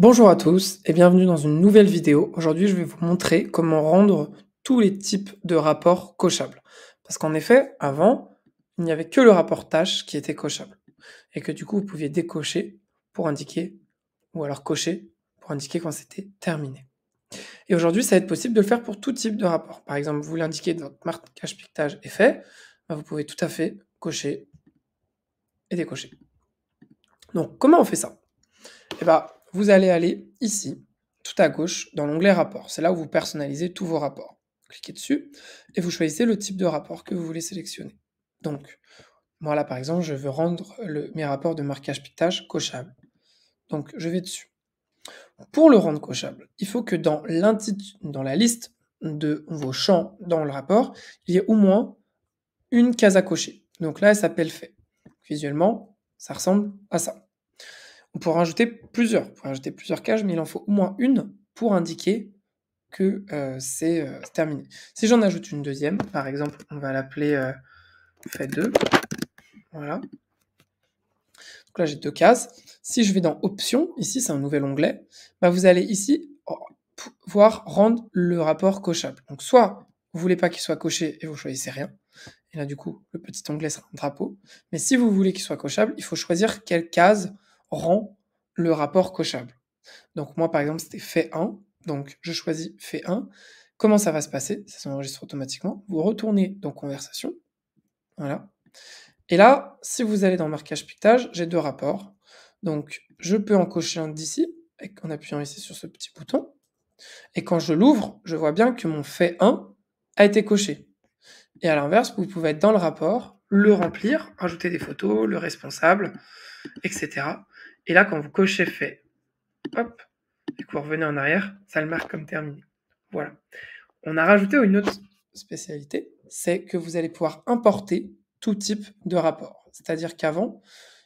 Bonjour à tous et bienvenue dans une nouvelle vidéo. Aujourd'hui, je vais vous montrer comment rendre tous les types de rapports cochables. Parce qu'en effet, avant, il n'y avait que le rapport tâche qui était cochable. Et que du coup, vous pouviez décocher pour indiquer, ou alors cocher pour indiquer quand c'était terminé. Et aujourd'hui, ça va être possible de le faire pour tout type de rapport. Par exemple, vous l'indiquez dans votre marque piquetage est fait, ben, vous pouvez tout à fait cocher et décocher. Donc, comment on fait ça Eh bien, vous allez aller ici, tout à gauche, dans l'onglet Rapport. C'est là où vous personnalisez tous vos rapports. Cliquez dessus et vous choisissez le type de rapport que vous voulez sélectionner. Donc, moi là par exemple, je veux rendre le, mes rapports de marquage piquetage cochables. Donc, je vais dessus. Pour le rendre cochable, il faut que dans, dans la liste de vos champs dans le rapport, il y ait au moins une case à cocher. Donc là, elle s'appelle fait. Visuellement, ça ressemble à ça pour ajouter plusieurs, pour ajouter plusieurs cages, mais il en faut au moins une pour indiquer que euh, euh, c'est terminé. Si j'en ajoute une deuxième, par exemple, on va l'appeler euh, fait2. Voilà. Donc là, j'ai deux cases. Si je vais dans Options, ici, c'est un nouvel onglet, bah, vous allez ici oh, voir rendre le rapport cochable. Donc soit vous voulez pas qu'il soit coché et vous choisissez rien, et là, du coup, le petit onglet sera un drapeau. Mais si vous voulez qu'il soit cochable, il faut choisir quelle case rend le rapport cochable. Donc moi, par exemple, c'était fait 1. Donc je choisis fait 1. Comment ça va se passer Ça s'enregistre automatiquement. Vous retournez dans conversation. Voilà. Et là, si vous allez dans marquage Pictage, j'ai deux rapports. Donc je peux en cocher un d'ici en appuyant ici sur ce petit bouton. Et quand je l'ouvre, je vois bien que mon fait 1 a été coché. Et à l'inverse, vous pouvez être dans le rapport le remplir, ajouter des photos, le responsable, etc. Et là, quand vous cochez fait, hop, et que vous revenez en arrière, ça le marque comme terminé. Voilà. On a rajouté une autre spécialité, c'est que vous allez pouvoir importer tout type de rapport. C'est-à-dire qu'avant,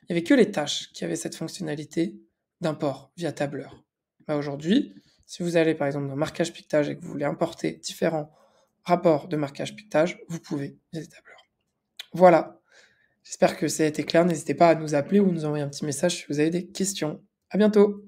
il n'y avait que les tâches qui avaient cette fonctionnalité d'import via tableur. Bah, aujourd'hui, si vous allez par exemple dans marquage piquetage et que vous voulez importer différents rapports de marquage piquetage, vous pouvez via les tableurs. Voilà. J'espère que ça a été clair. N'hésitez pas à nous appeler ou nous envoyer un petit message si vous avez des questions. À bientôt.